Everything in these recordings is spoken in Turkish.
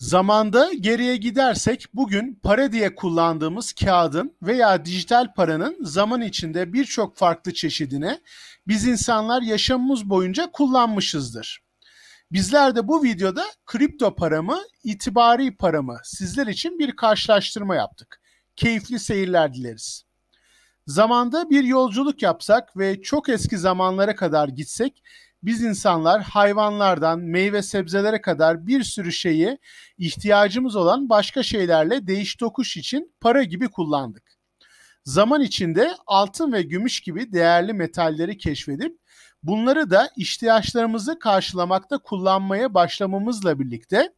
Zamanda geriye gidersek bugün para diye kullandığımız kağıdın veya dijital paranın zaman içinde birçok farklı çeşidine biz insanlar yaşamımız boyunca kullanmışızdır. Bizler de bu videoda kripto paramı, itibari paramı sizler için bir karşılaştırma yaptık. Keyifli seyirler dileriz. Zamanda bir yolculuk yapsak ve çok eski zamanlara kadar gitsek biz insanlar hayvanlardan meyve sebzelere kadar bir sürü şeyi ihtiyacımız olan başka şeylerle değiş tokuş için para gibi kullandık. Zaman içinde altın ve gümüş gibi değerli metalleri keşfedip bunları da ihtiyaçlarımızı karşılamakta kullanmaya başlamamızla birlikte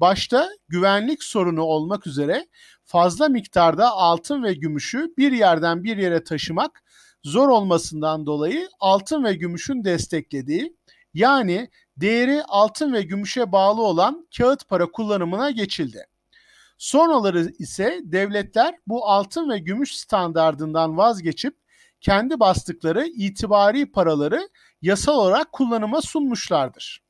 başta güvenlik sorunu olmak üzere fazla miktarda altın ve gümüşü bir yerden bir yere taşımak zor olmasından dolayı altın ve gümüşün desteklediği yani değeri altın ve gümüşe bağlı olan kağıt para kullanımına geçildi. Sonraları ise devletler bu altın ve gümüş standardından vazgeçip kendi bastıkları itibari paraları yasal olarak kullanıma sunmuşlardır.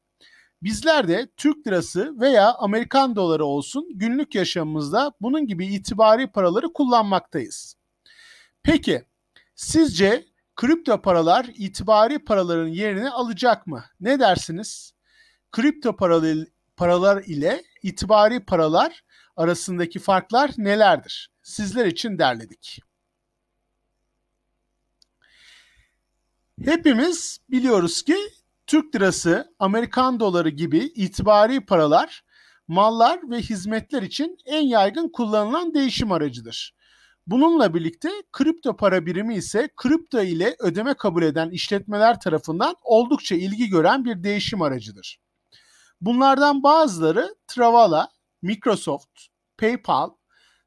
Bizler de Türk lirası veya Amerikan doları olsun günlük yaşamımızda bunun gibi itibari paraları kullanmaktayız. Peki Sizce kripto paralar itibari paraların yerini alacak mı? Ne dersiniz? Kripto paralar ile itibari paralar arasındaki farklar nelerdir? Sizler için derledik. Hepimiz biliyoruz ki Türk lirası, Amerikan doları gibi itibari paralar mallar ve hizmetler için en yaygın kullanılan değişim aracıdır. Bununla birlikte kripto para birimi ise kripto ile ödeme kabul eden işletmeler tarafından oldukça ilgi gören bir değişim aracıdır. Bunlardan bazıları Travala, Microsoft, PayPal,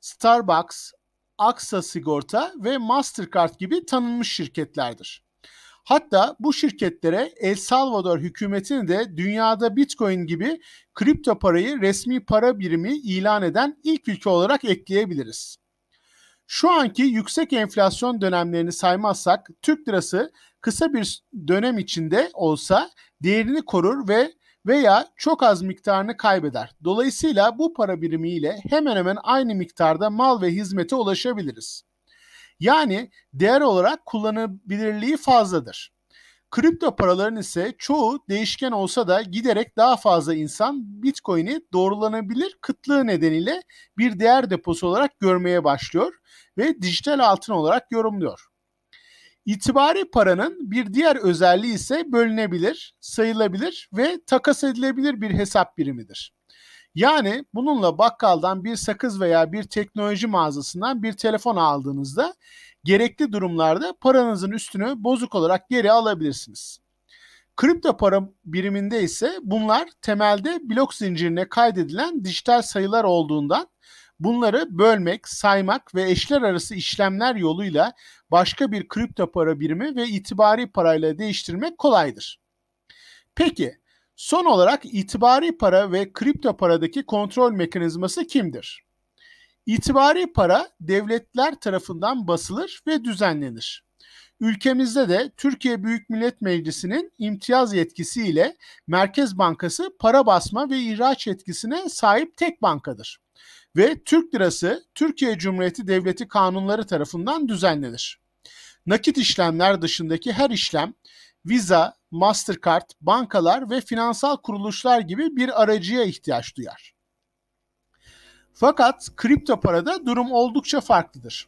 Starbucks, AXA Sigorta ve Mastercard gibi tanınmış şirketlerdir. Hatta bu şirketlere El Salvador hükümetini de dünyada Bitcoin gibi kripto parayı resmi para birimi ilan eden ilk ülke olarak ekleyebiliriz. Şu anki yüksek enflasyon dönemlerini saymazsak Türk lirası kısa bir dönem içinde olsa değerini korur ve veya çok az miktarını kaybeder. Dolayısıyla bu para birimiyle hemen hemen aynı miktarda mal ve hizmete ulaşabiliriz. Yani değer olarak kullanılabilirliği fazladır. Kripto paraların ise çoğu değişken olsa da giderek daha fazla insan Bitcoin'i doğrulanabilir kıtlığı nedeniyle bir değer deposu olarak görmeye başlıyor ve dijital altın olarak yorumluyor. İtibari paranın bir diğer özelliği ise bölünebilir, sayılabilir ve takas edilebilir bir hesap birimidir. Yani bununla bakkaldan bir sakız veya bir teknoloji mağazasından bir telefon aldığınızda gerekli durumlarda paranızın üstünü bozuk olarak geri alabilirsiniz. Kripto para biriminde ise bunlar temelde blok zincirine kaydedilen dijital sayılar olduğundan bunları bölmek, saymak ve eşler arası işlemler yoluyla başka bir kripto para birimi ve itibari parayla değiştirmek kolaydır. Peki Son olarak itibari para ve kripto paradaki kontrol mekanizması kimdir? İtibari para devletler tarafından basılır ve düzenlenir. Ülkemizde de Türkiye Büyük Millet Meclisi'nin imtiyaz yetkisiyle Merkez Bankası para basma ve ihraç yetkisine sahip tek bankadır ve Türk lirası Türkiye Cumhuriyeti Devleti kanunları tarafından düzenlenir. Nakit işlemler dışındaki her işlem Visa, Mastercard, bankalar ve finansal kuruluşlar gibi bir aracıya ihtiyaç duyar. Fakat kripto parada durum oldukça farklıdır.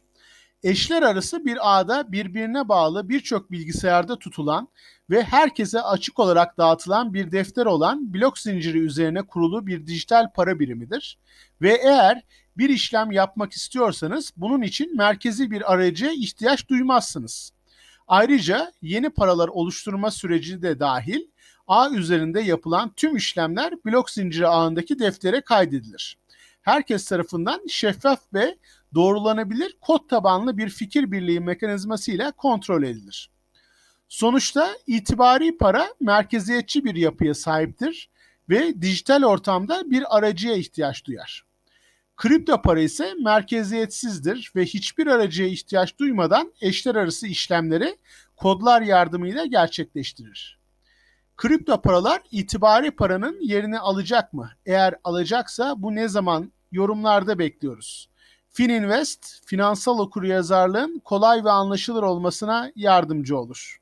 Eşler arası bir ağda birbirine bağlı birçok bilgisayarda tutulan ve herkese açık olarak dağıtılan bir defter olan blok zinciri üzerine kurulu bir dijital para birimidir ve eğer bir işlem yapmak istiyorsanız bunun için merkezi bir aracıya ihtiyaç duymazsınız. Ayrıca yeni paralar oluşturma süreci de dahil ağ üzerinde yapılan tüm işlemler blok zinciri ağındaki deftere kaydedilir. Herkes tarafından şeffaf ve doğrulanabilir kod tabanlı bir fikir birliği mekanizmasıyla kontrol edilir. Sonuçta itibari para merkeziyetçi bir yapıya sahiptir ve dijital ortamda bir aracıya ihtiyaç duyar. Kripto para ise merkeziyetsizdir ve hiçbir aracıya ihtiyaç duymadan eşler arası işlemleri kodlar yardımıyla gerçekleştirir. Kripto paralar itibari paranın yerini alacak mı? Eğer alacaksa bu ne zaman yorumlarda bekliyoruz. Fininvest, finansal okuryazarlığın kolay ve anlaşılır olmasına yardımcı olur.